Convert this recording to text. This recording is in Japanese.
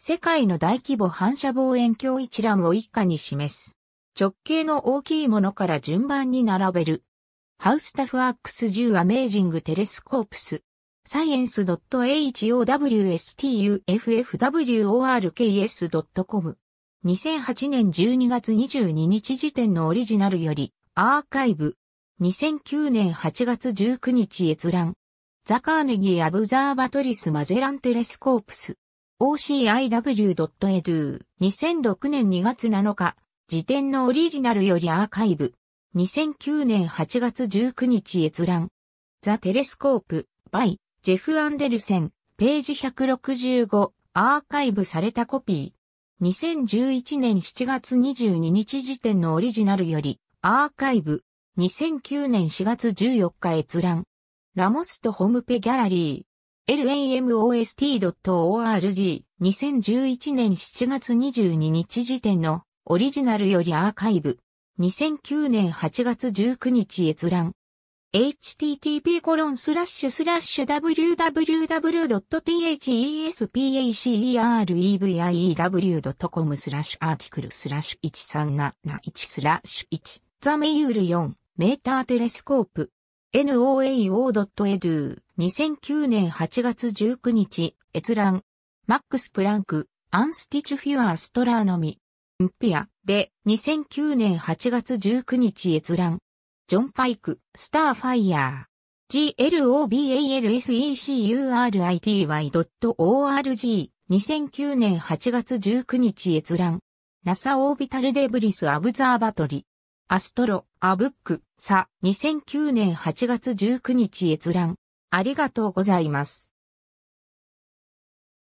世界の大規模反射望遠鏡一覧を一下に示す。直径の大きいものから順番に並べる。ハウスタフアックス10アメージングテレスコープス。サイエンス .howstuffworks.com 2008年12月22日時点のオリジナルよりアーカイブ2009年8月19日閲覧ザカーネギーアブザーバトリスマゼランテレスコープス ociw.edu 2006年2月7日時点のオリジナルよりアーカイブ2009年8月19日閲覧ザ・テレスコープ by ジェフ・アンデルセンページ165アーカイブされたコピー2011年7月22日時点のオリジナルよりアーカイブ2009年4月14日閲覧ラモスとホムペギャラリー lamost.org 2011年7月22日時点のオリジナルよりアーカイブ2009年8月19日閲覧 http コロンスラッシュスラッシュ www.thespacerev.com スラッシュアーティクルスラッシュ1371スラッシュ1ザメユール4メーターテレスコープ noao.edu 2009年8月19日閲覧マックス・プランクアンスティチュフィュアー・ストラーノミンピアで2009年8月19日閲覧ジョン・パイクスターファイヤー globalsecurity.org 2009年8月19日閲覧 NASA オービタルデブリスアブザーバトリアストロ、アブック、さ、2009年8月19日閲覧。ありがとうございます。